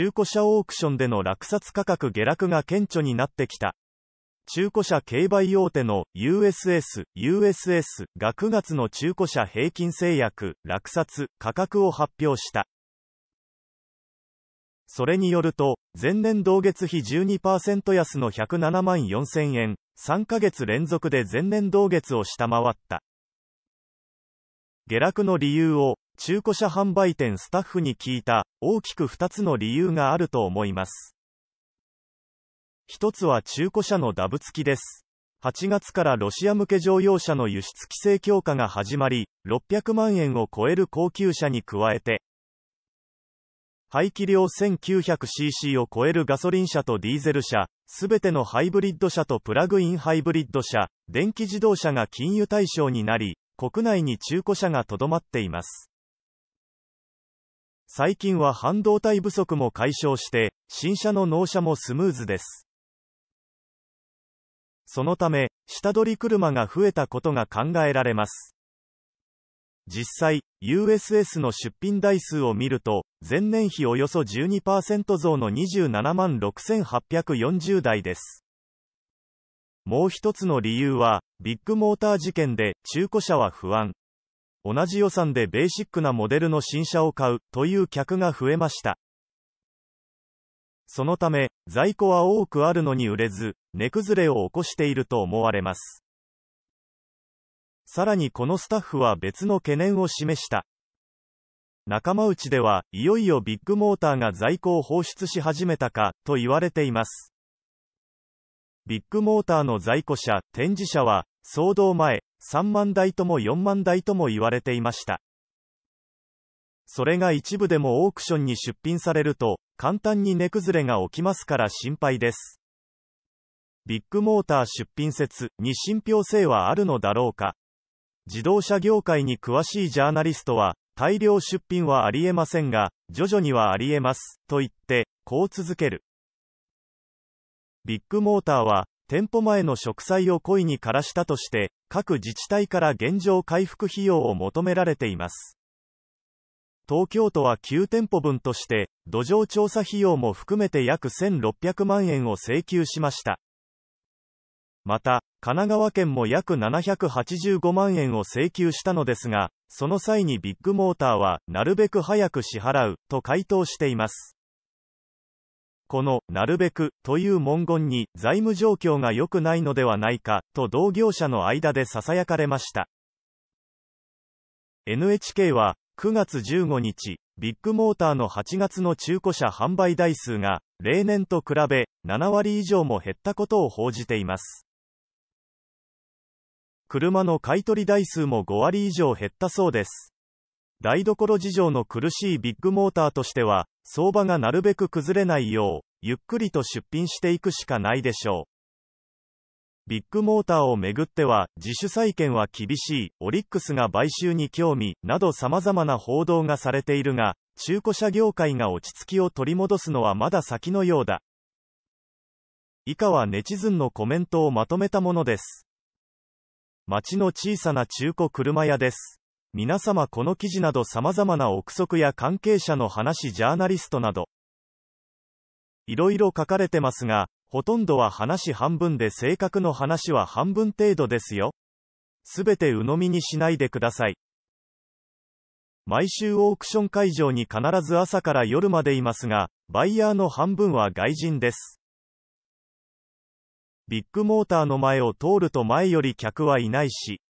中古車オークションでの落札価格下落が顕著になってきた。中古車競売大手の USS、USS が9月の中古車平均制約、落札、価格を発表した。それによると、前年同月比12%安の107万4000円、3ヶ月連続で前年同月を下回った。下落の理由を、中古車販売店スタッフに聞いた、大きく2つの理由があると思います。1つは中古車のダブ付きです。8月からロシア向け乗用車の輸出規制強化が始まり、600万円を超える高級車に加えて、排気量 1900cc を超えるガソリン車とディーゼル車、すべてのハイブリッド車とプラグインハイブリッド車、電気自動車が禁輸対象になり、国内に中古車がとどまっています。最近は半導体不足も解消して、新車の納車もスムーズです。そのため、下取り車が増えたことが考えられます。実際、USS の出品台数を見ると、前年比およそ12%増の27万6840台です。もう一つの理由は、ビッグモーター事件で中古車は不安、同じ予算でベーシックなモデルの新車を買うという客が増えました。そのため、在庫は多くあるのに売れず、値崩れを起こしていると思われます。さらにこのスタッフは別の懸念を示した。仲間内では、いよいよビッグモーターが在庫を放出し始めたか、と言われています。ビッグモーターの在庫車、展示車は、騒動前、3万台とも4万台とも言われていました。それが一部でもオークションに出品されると、簡単に値崩れが起きますから心配です。ビッグモーター出品説に信憑性はあるのだろうか自動車業界に詳しいジャーナリストは、大量出品はありえませんが、徐々にはありえます、と言って、こう続ける。ビッグモーターは、店舗前の植栽を故意に枯らしたとして、各自治体から現状回復費用を求められています。東京都は9店舗分として、土壌調査費用も含めて約1600万円を請求しました。また、神奈川県も約785万円を請求したのですが、その際にビッグモーターは、なるべく早く支払う、と回答しています。この、なるべく、という文言に、財務状況が良くないのではないか、と同業者の間で囁かれました。NHK は、9月15日、ビッグモーターの8月の中古車販売台数が、例年と比べ、7割以上も減ったことを報じています。車の買取台数も5割以上減ったそうです。台所事情の苦しいビッグモーターとしては、相場がなるべく崩れないよう、ゆっくりと出品していくしかないでしょう。ビッグモーターをめぐっては、自主債権は厳しい、オリックスが買収に興味、など様々な報道がされているが、中古車業界が落ち着きを取り戻すのはまだ先のようだ。以下はネチズンのコメントをまとめたものです。町の小さな中古車屋です。皆様この記事など様々な憶測や関係者の話ジャーナリストなど、いろいろ書かれてますが、ほとんどは話半分で性格の話は半分程度ですよ。すべて鵜呑みにしないでください。毎週オークション会場に必ず朝から夜までいますが、バイヤーの半分は外人です。ビッグモーターの前を通ると前より客はいないし、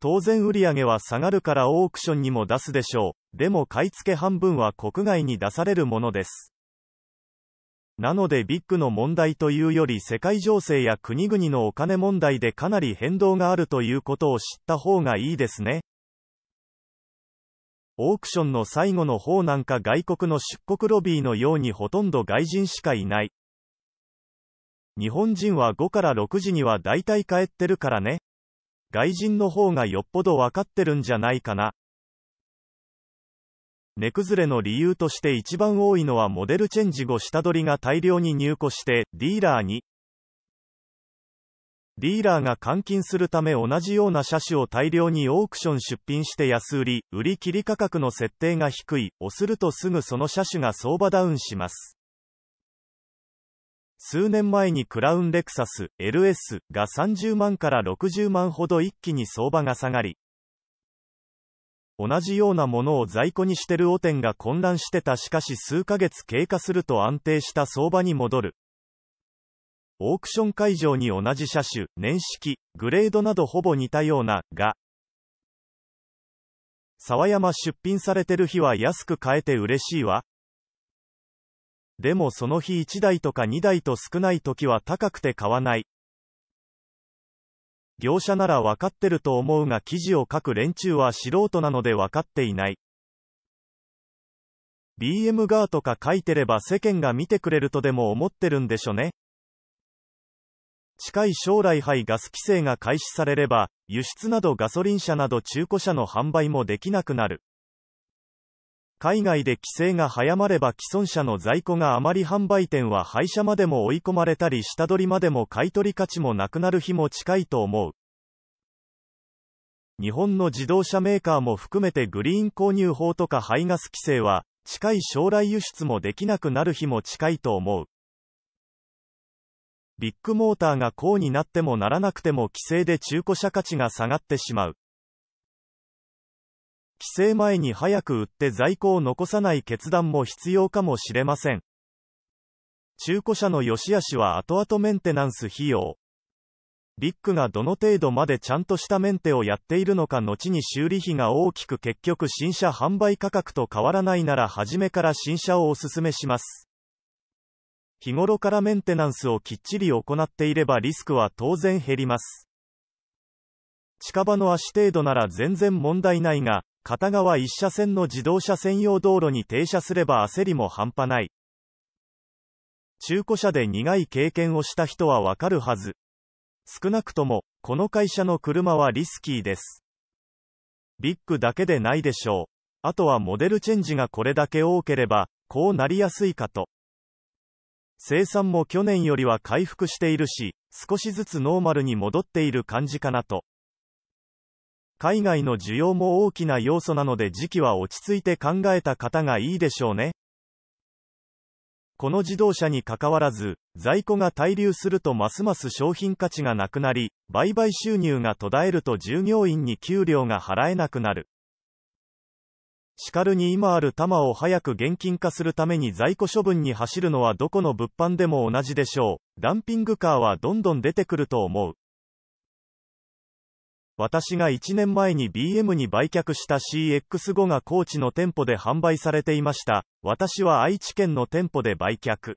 当然売上は下がるからオークションにも出すでしょう。でも買い付け半分は国外に出されるものです。なのでビッグの問題というより世界情勢や国々のお金問題でかなり変動があるということを知った方がいいですね。オークションの最後の方なんか外国の出国ロビーのようにほとんど外人しかいない。日本人は5から6時には大体帰ってるからね。外人の方がよっぽどわかってるんじゃないかな。値崩れの理由として一番多いのはモデルチェンジ後下取りが大量に入庫して、ディーラーに、ディーラーが換金するため同じような車種を大量にオークション出品して安売り、売り切り価格の設定が低い、押するとすぐその車種が相場ダウンします。数年前にクラウンレクサス LS が30万から60万ほど一気に相場が下がり、同じようなものを在庫にしてる汚点が混乱してたしかし数ヶ月経過すると安定した相場に戻る。オークション会場に同じ車種、年式、グレードなどほぼ似たような、が、沢山出品されてる日は安く買えて嬉しいわ。でもその日1台とか2台と少ない時は高くて買わない。業者なら分かってると思うが記事を書く連中は素人なので分かっていない。BM ガーとか書いてれば世間が見てくれるとでも思ってるんでしょね。近い将来廃ガス規制が開始されれば、輸出などガソリン車など中古車の販売もできなくなる。海外で規制が早まれば既存者の在庫があまり販売店は廃車までも追い込まれたり下取りまでも買取価値もなくなる日も近いと思う。日本の自動車メーカーも含めてグリーン購入法とか排ガス規制は、近い将来輸出もできなくなる日も近いと思う。ビッグモーターがこうになってもならなくても規制で中古車価値が下がってしまう。帰省前に早く売って在庫を残さない決断も必要かもしれません。中古車の良し悪しは後々メンテナンス費用。リックがどの程度までちゃんとしたメンテをやっているのか後に修理費が大きく結局新車販売価格と変わらないなら初めから新車をおすすめします。日頃からメンテナンスをきっちり行っていればリスクは当然減ります。近場の足程度なら全然問題ないが、片側1車線の自動車専用道路に停車すれば焦りも半端ない。中古車で苦い経験をした人はわかるはず。少なくとも、この会社の車はリスキーです。ビッグだけでないでしょう。あとはモデルチェンジがこれだけ多ければ、こうなりやすいかと。生産も去年よりは回復しているし、少しずつノーマルに戻っている感じかなと。海外の需要も大きな要素なので時期は落ち着いて考えた方がいいでしょうね。この自動車にかかわらず、在庫が滞留するとますます商品価値がなくなり、売買収入が途絶えると従業員に給料が払えなくなる。しかるに今ある玉を早く現金化するために在庫処分に走るのはどこの物販でも同じでしょう。ダンピングカーはどんどん出てくると思う。私が1年前に BM に売却した CX5 が高知の店舗で販売されていました。私は愛知県の店舗で売却。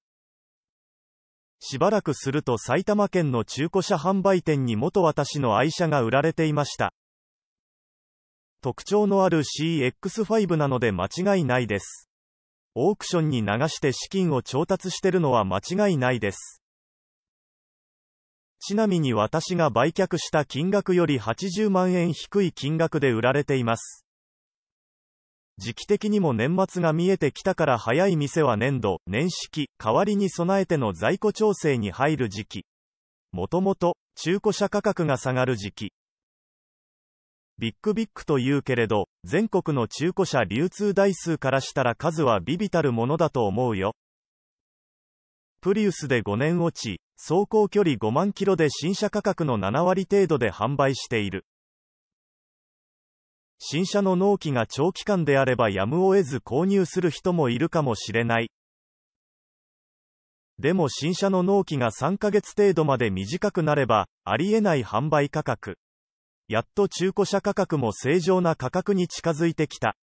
しばらくすると埼玉県の中古車販売店に元私の愛車が売られていました。特徴のある CX5 なので間違いないです。オークションに流して資金を調達してるのは間違いないです。ちなみに私が売却した金額より80万円低い金額で売られています。時期的にも年末が見えてきたから早い店は年度、年式、代わりに備えての在庫調整に入る時期。もともと、中古車価格が下がる時期。ビッグビッグと言うけれど、全国の中古車流通台数からしたら数は微々たるものだと思うよ。プリウスで5年落ち、走行距離5万キロで新車価格の7割程度で販売している。新車の納期が長期間であればやむを得ず購入する人もいるかもしれない。でも新車の納期が3ヶ月程度まで短くなれば、ありえない販売価格。やっと中古車価格も正常な価格に近づいてきた。